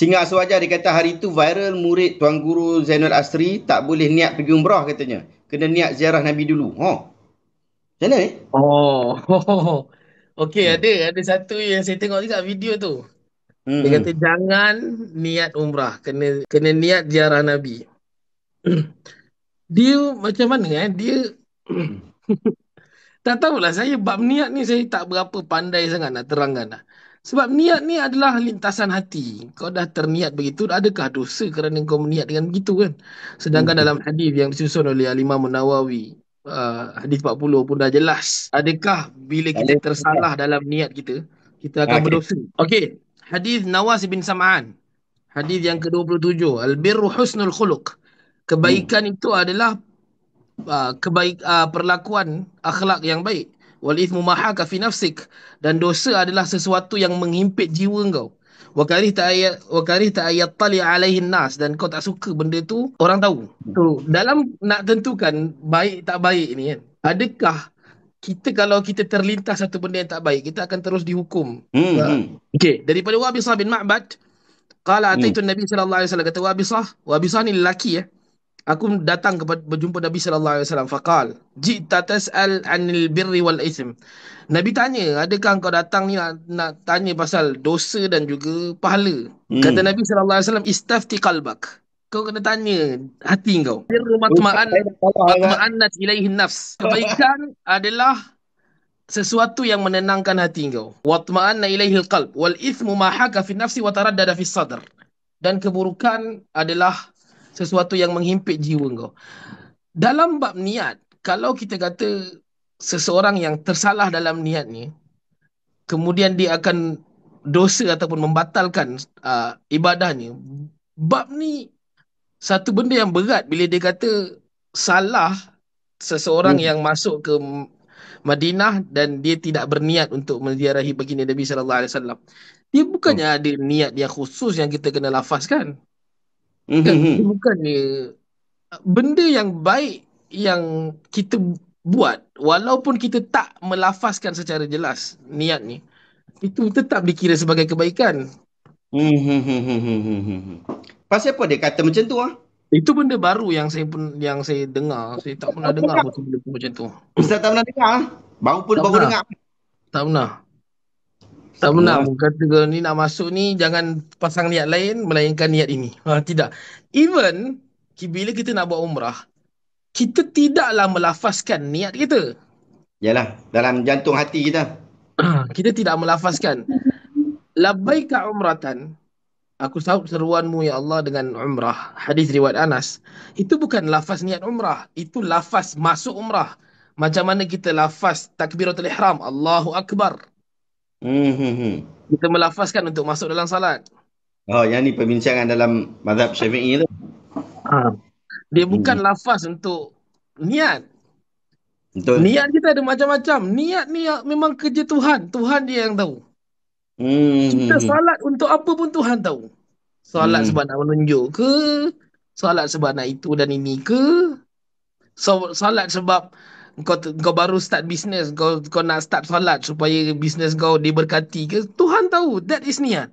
Singa Aswaja dia kata hari itu viral murid Tuan Guru Zainal Asri tak boleh niat pergi umrah katanya. Kena niat ziarah Nabi dulu. Ha. Oh. mana eh? Oh. Okey hmm. ada. Ada satu yang saya tengok juga video tu. Hmm. Dia kata jangan niat umrah. Kena kena niat ziarah Nabi. dia macam mana eh? Dia... tak tahulah saya bab niat ni saya tak berapa pandai sangat nak terangkan lah. Sebab niat ni adalah lintasan hati. Kau dah terniat begitu, adakah dosa kerana kau berniat dengan begitu kan? Sedangkan hmm. dalam hadis yang disusun oleh Alimah imam uh, hadis 40 pun dah jelas. Adakah bila kita tersalah dalam niat kita, kita akan berdosa? Okey, hadis Nawas bin Sam'an. Hadis yang ke-27, al-birru husnul khuluq. Kebaikan hmm. itu adalah uh, kebaik uh, perlakuan akhlak yang baik wal ithmu mahaka fi nafsik dan dosa adalah sesuatu yang menghimpit jiwa engkau wa karih ta ayat wa karih ta alaihin nas dan kau tak suka benda tu orang tahu tu dalam nak tentukan baik tak baik ni kan adakah kita kalau kita terlintas satu benda yang tak baik kita akan terus dihukum hmm. Ha. hmm. okey daripada wabisah bin ma'bad qala hmm. ataitu hmm. nabi sallallahu alaihi wasallam kata wa bisah ni lelaki eh ya aku datang kepada berjumpa Nabi sallallahu alaihi wasallam faqal jita tasal anil birri wal ism Nabi tanya adakah kau datang ni nak, nak tanya pasal dosa dan juga pahala hmm. kata Nabi sallallahu alaihi wasallam istafti qalbak kau kena tanya hati kau birru matma'an lah. matma'annat ilaihi nafs kebaikan adalah sesuatu yang menenangkan hati kau watma'anna ilaihi alqalb wal ithmu ma haka fi nafsi wa taraddada fi sadr dan keburukan adalah sesuatu yang menghimpit jiwa kau. Dalam bab niat, kalau kita kata seseorang yang tersalah dalam niat ni, kemudian dia akan dosa ataupun membatalkan uh, ibadahnya. Bab ni satu benda yang berat bila dia kata salah seseorang hmm. yang masuk ke Madinah dan dia tidak berniat untuk menziarahi baginda Nabi sallallahu alaihi wasallam. Dia bukannya hmm. ada niat dia khusus yang kita kena lafazkan. Mm-hmm. Bukannya benda yang baik yang kita buat walaupun kita tak melafazkan secara jelas niat ni itu tetap dikira sebagai kebaikan. Hmm, hmm. Pasal apa dia kata macam tu ah? Itu benda baru yang saya pun yang saya dengar. Saya tak pernah dengar benda macam tu. Ustaz tak pernah dengar? Ah? Baru pun baru dengar. Tak pernah. Tak pernah oh. kata kalau ni nak masuk ni jangan pasang niat lain melainkan niat ini. Ha, tidak. Even bila kita nak buat umrah, kita tidaklah melafazkan niat kita. Yalah, dalam jantung hati kita. kita tidak melafazkan. Labaika umratan. Aku sahut seruanmu ya Allah dengan umrah. Hadis riwayat Anas. Itu bukan lafaz niat umrah. Itu lafaz masuk umrah. Macam mana kita lafaz takbiratul ihram. Allahu Akbar. Hmm, hmm, hmm. Kita melafazkan untuk masuk dalam salat. Oh, yang ni perbincangan dalam mazhab Syafi'i tu. Ha. Dia hmm. bukan lafaz untuk niat. Betul. Niat kita ada macam-macam. Niat ni memang kerja Tuhan. Tuhan dia yang tahu. Hmm. Kita salat untuk apa pun Tuhan tahu. Salat hmm. sebab nak menunjuk ke? Salat sebab nak itu dan ini ke? So, salat sebab kau kau baru start business kau kau nak start solat supaya business kau diberkati ke Tuhan tahu that is niat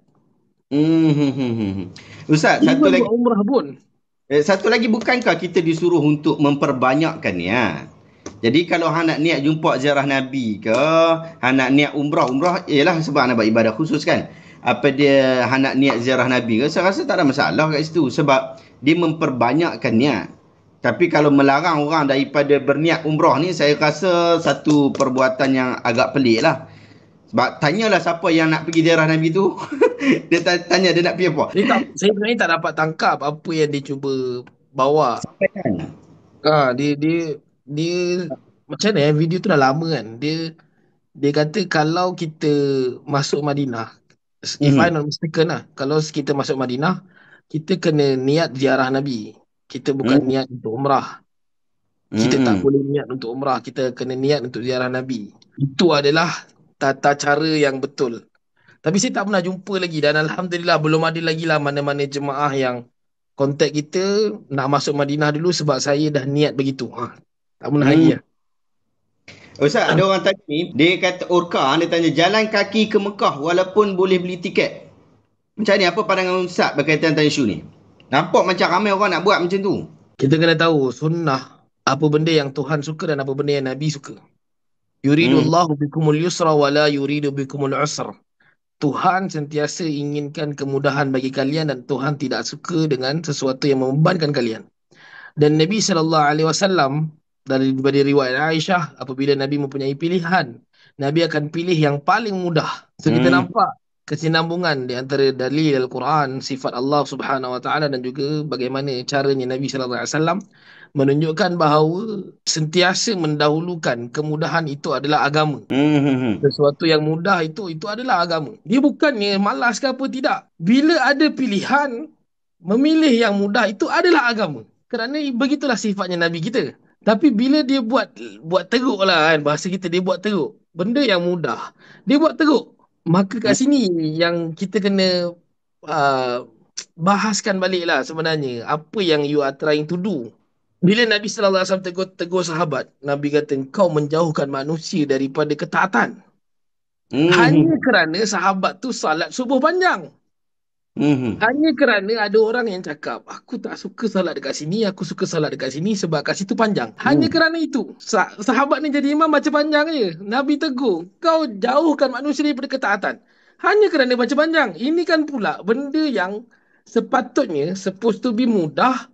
hmm, hmm, hmm, hmm ustaz satu lagi umrah pun eh, satu lagi bukankah kita disuruh untuk memperbanyakkan niat jadi kalau hang nak niat jumpa ziarah nabi ke hang nak niat umrah umrah ialah sebab nak buat ibadah khusus kan apa dia hang nak niat ziarah nabi ke saya rasa tak ada masalah kat situ sebab dia memperbanyakkan niat tapi kalau melarang orang daripada berniat umrah ni saya rasa satu perbuatan yang agak pelik lah. Sebab tanyalah siapa yang nak pergi daerah Nabi tu. dia tanya dia nak pergi apa. Dia tak, saya sebenarnya tak dapat tangkap apa yang dia cuba bawa. Sampai kan? Ha, dia, dia, dia macam mana eh, video tu dah lama kan. Dia dia kata kalau kita masuk Madinah. If mm-hmm. I not mistaken lah. Kalau kita masuk Madinah, kita kena niat ziarah Nabi kita bukan hmm. niat untuk umrah. Kita hmm. tak boleh niat untuk umrah, kita kena niat untuk ziarah Nabi. Itu adalah tata cara yang betul. Tapi saya tak pernah jumpa lagi dan alhamdulillah belum ada lagi lah mana-mana jemaah yang kontak kita nak masuk Madinah dulu sebab saya dah niat begitu. Ha, tak pernah hmm. lagi lah. Ustaz, ada orang tanya ni, dia kata Orka, dia tanya jalan kaki ke Mekah walaupun boleh beli tiket. Macam ni, apa pandangan Ustaz berkaitan tanya syu ni? Nampak macam ramai orang nak buat macam tu. Kita kena tahu sunnah apa benda yang Tuhan suka dan apa benda yang Nabi suka. Yuridu Allahu hmm. bikumul yusra wa la yuridu bikumul usra. Tuhan sentiasa inginkan kemudahan bagi kalian dan Tuhan tidak suka dengan sesuatu yang membebankan kalian. Dan Nabi sallallahu alaihi wasallam dari dari riwayat Aisyah apabila Nabi mempunyai pilihan, Nabi akan pilih yang paling mudah. So hmm. kita nampak kesinambungan di antara dalil al-Quran sifat Allah Subhanahu wa taala dan juga bagaimana caranya Nabi sallallahu alaihi wasallam menunjukkan bahawa sentiasa mendahulukan kemudahan itu adalah agama. Hmm. Sesuatu yang mudah itu itu adalah agama. Dia bukannya malas ke apa tidak. Bila ada pilihan memilih yang mudah itu adalah agama. Kerana begitulah sifatnya Nabi kita. Tapi bila dia buat buat teruk lah kan bahasa kita dia buat teruk. Benda yang mudah dia buat teruk. Maka kat sini yang kita kena uh, bahaskan baliklah sebenarnya apa yang you are trying to do. Bila Nabi sallallahu alaihi wasallam tegur tegur sahabat, Nabi kata kau menjauhkan manusia daripada ketaatan. Hmm. Hanya kerana sahabat tu salat subuh panjang. Mm-hmm. Hanya kerana ada orang yang cakap Aku tak suka salat dekat sini Aku suka salat dekat sini Sebab kat situ panjang mm. Hanya hmm. kerana itu sah- Sahabat ni jadi imam baca panjang je Nabi tegur Kau jauhkan manusia daripada ketaatan Hanya kerana baca panjang Ini kan pula benda yang Sepatutnya supposed to be mudah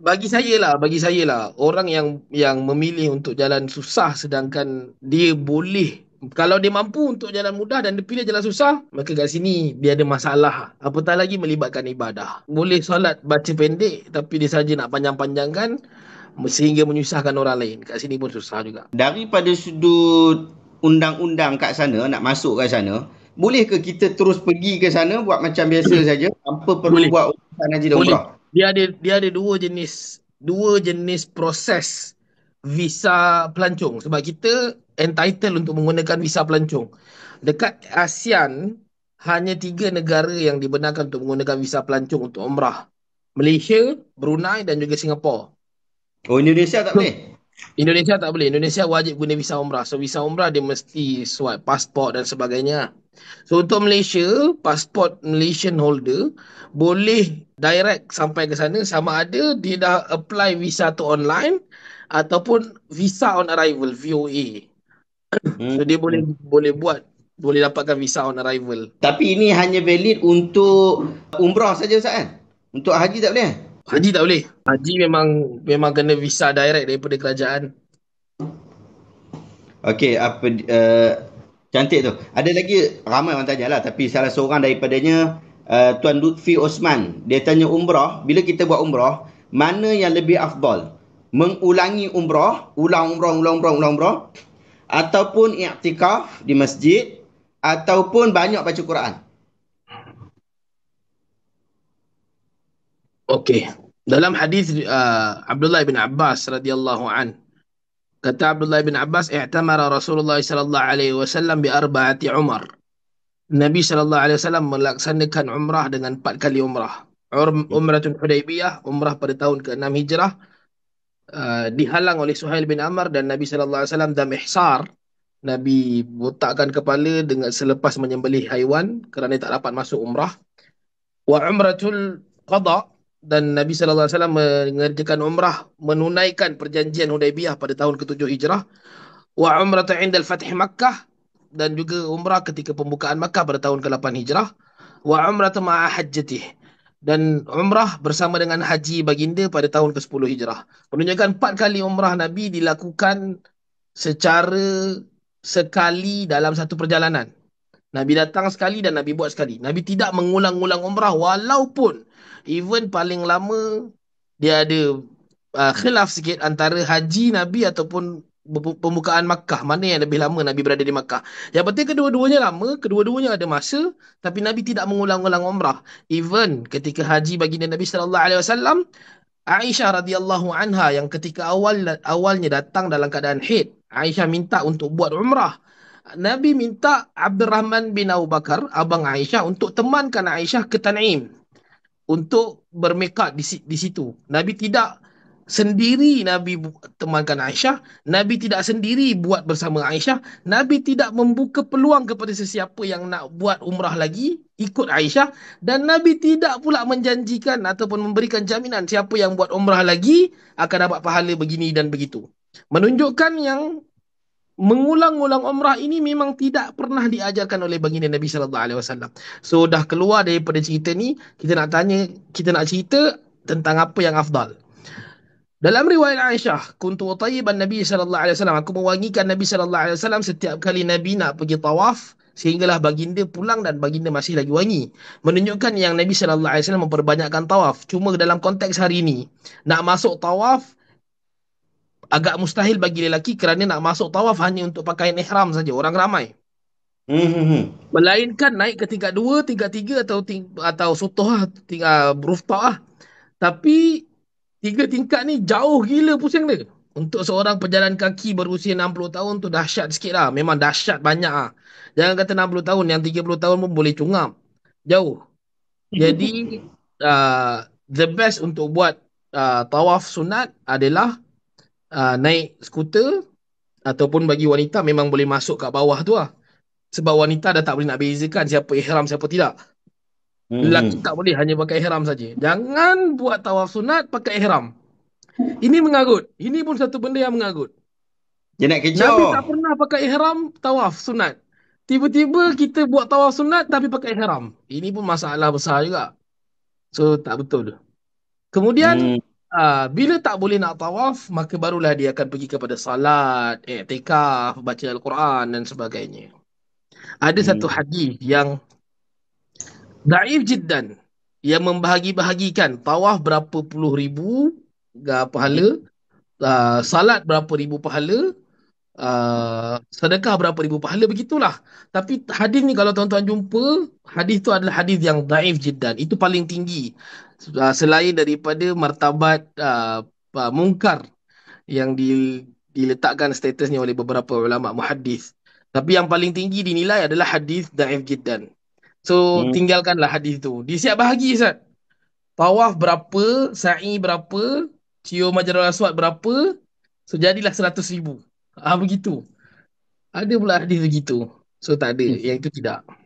bagi saya lah, bagi saya lah, orang yang yang memilih untuk jalan susah sedangkan dia boleh kalau dia mampu untuk jalan mudah dan dia pilih jalan susah, maka kat sini dia ada masalah. Apatah lagi melibatkan ibadah. Boleh solat baca pendek tapi dia saja nak panjang-panjangkan sehingga menyusahkan orang lain. Kat sini pun susah juga. Daripada sudut undang-undang kat sana, nak masuk kat sana, boleh ke kita terus pergi ke sana buat macam biasa saja tanpa perlu boleh. buat urusan haji dan umrah? Dia ada dia ada dua jenis dua jenis proses visa pelancong sebab kita entitled untuk menggunakan visa pelancong. Dekat ASEAN, hanya tiga negara yang dibenarkan untuk menggunakan visa pelancong untuk umrah. Malaysia, Brunei dan juga Singapura. Oh, Indonesia tak boleh? Indonesia tak boleh. Indonesia wajib guna visa umrah. So visa umrah dia mesti swipe pasport dan sebagainya. So untuk Malaysia, pasport Malaysian holder boleh direct sampai ke sana sama ada dia dah apply visa tu online ataupun visa on arrival VOA. Hmm. So dia boleh boleh buat boleh dapatkan visa on arrival. Tapi ini hanya valid untuk umrah saja Ustaz kan? Untuk haji tak boleh? Kan? Haji tak boleh. Haji memang memang kena visa direct daripada kerajaan. Okay, apa uh, cantik tu. Ada lagi ramai orang tanya lah tapi salah seorang daripadanya uh, Tuan Lutfi Osman, dia tanya umrah, bila kita buat umrah, mana yang lebih afdal? Mengulangi umrah, ulang umrah, ulang umrah, ulang umrah, ataupun i'tikaf di masjid ataupun banyak baca Quran. Okey. Dalam hadis uh, Abdullah bin Abbas radhiyallahu an kata Abdullah bin Abbas i'tamara Rasulullah sallallahu alaihi wasallam bi arba'ati Umar. Nabi sallallahu alaihi wasallam melaksanakan umrah dengan empat kali umrah. Umratun Hudaybiyah, umrah pada tahun ke-6 Hijrah, Uh, dihalang oleh Suhail bin Amr dan Nabi sallallahu alaihi wasallam dan ihsar Nabi botakkan kepala dengan selepas menyembelih haiwan kerana tak dapat masuk umrah wa umratul qada dan Nabi sallallahu alaihi wasallam mengerjakan umrah menunaikan perjanjian Hudaibiyah pada tahun ke-7 Hijrah wa umratu indal fath Makkah dan juga umrah ketika pembukaan Makkah pada tahun ke-8 Hijrah wa umratu ma'a hajjatihi dan umrah bersama dengan haji baginda pada tahun ke-10 Hijrah. Menunjukkan empat kali umrah Nabi dilakukan secara sekali dalam satu perjalanan. Nabi datang sekali dan Nabi buat sekali. Nabi tidak mengulang-ulang umrah walaupun even paling lama dia ada uh, khilaf sikit antara haji Nabi ataupun pembukaan Makkah mana yang lebih lama Nabi berada di Makkah yang penting kedua-duanya lama kedua-duanya ada masa tapi Nabi tidak mengulang-ulang umrah even ketika haji baginda Nabi sallallahu alaihi wasallam Aisyah radhiyallahu anha yang ketika awal awalnya datang dalam keadaan haid Aisyah minta untuk buat umrah Nabi minta Abdul Rahman bin Abu Bakar abang Aisyah untuk temankan Aisyah ke Tan'im untuk bermekat di, di situ Nabi tidak sendiri Nabi temankan Aisyah. Nabi tidak sendiri buat bersama Aisyah. Nabi tidak membuka peluang kepada sesiapa yang nak buat umrah lagi ikut Aisyah. Dan Nabi tidak pula menjanjikan ataupun memberikan jaminan siapa yang buat umrah lagi akan dapat pahala begini dan begitu. Menunjukkan yang mengulang-ulang umrah ini memang tidak pernah diajarkan oleh baginda Nabi sallallahu alaihi wasallam. So dah keluar daripada cerita ni, kita nak tanya, kita nak cerita tentang apa yang afdal. Dalam riwayat Aisyah, kuntu tayyiban Nabi sallallahu alaihi wasallam, aku mewangikan Nabi sallallahu alaihi wasallam setiap kali Nabi nak pergi tawaf sehinggalah baginda pulang dan baginda masih lagi wangi. Menunjukkan yang Nabi sallallahu alaihi wasallam memperbanyakkan tawaf. Cuma dalam konteks hari ini, nak masuk tawaf agak mustahil bagi lelaki kerana nak masuk tawaf hanya untuk pakaian ihram saja, orang ramai. Hmm, hmm, hmm. Melainkan naik ke tingkat 2, tingkat 3 atau ting atau sutuh lah, ah, tingkat uh, rooftop ah. Tapi Tiga tingkat ni jauh gila pusing dia. Untuk seorang pejalan kaki berusia 60 tahun tu dahsyat sikit lah. Memang dahsyat banyak lah. Jangan kata 60 tahun, yang 30 tahun pun boleh cungap. Jauh. Jadi, uh, the best untuk buat uh, tawaf sunat adalah uh, naik skuter ataupun bagi wanita memang boleh masuk kat bawah tu lah. Sebab wanita dah tak boleh nak bezakan siapa ihram, siapa tidak. Lelaki hmm, hmm. tak boleh hanya pakai ihram saja. Jangan buat tawaf sunat pakai ihram. Ini mengarut. Ini pun satu benda yang mengarut. Dia nak kecoh. Nabi tak pernah pakai ihram tawaf sunat. Tiba-tiba kita buat tawaf sunat tapi pakai ihram. Ini pun masalah besar juga. So tak betul. Kemudian hmm. uh, bila tak boleh nak tawaf maka barulah dia akan pergi kepada salat, i'tikaf, baca al-Quran dan sebagainya. Ada hmm. satu hadis yang Daif jiddan. Yang membahagi-bahagikan. Tawaf berapa puluh ribu uh, pahala. Uh, salat berapa ribu pahala. Uh, sedekah berapa ribu pahala begitulah tapi hadis ni kalau tuan-tuan jumpa hadis tu adalah hadis yang daif jiddan itu paling tinggi uh, selain daripada martabat uh, uh, mungkar yang di, diletakkan statusnya oleh beberapa ulama muhadis tapi yang paling tinggi dinilai adalah hadis daif jiddan So hmm. tinggalkanlah hadis tu. Di siap bahagi Ustaz. Tawaf berapa, sa'i berapa, Cio majarul aswad berapa, so jadilah seratus ribu. Ah begitu. Ada pula hadis begitu. So tak ada. Hmm. Yang itu tidak.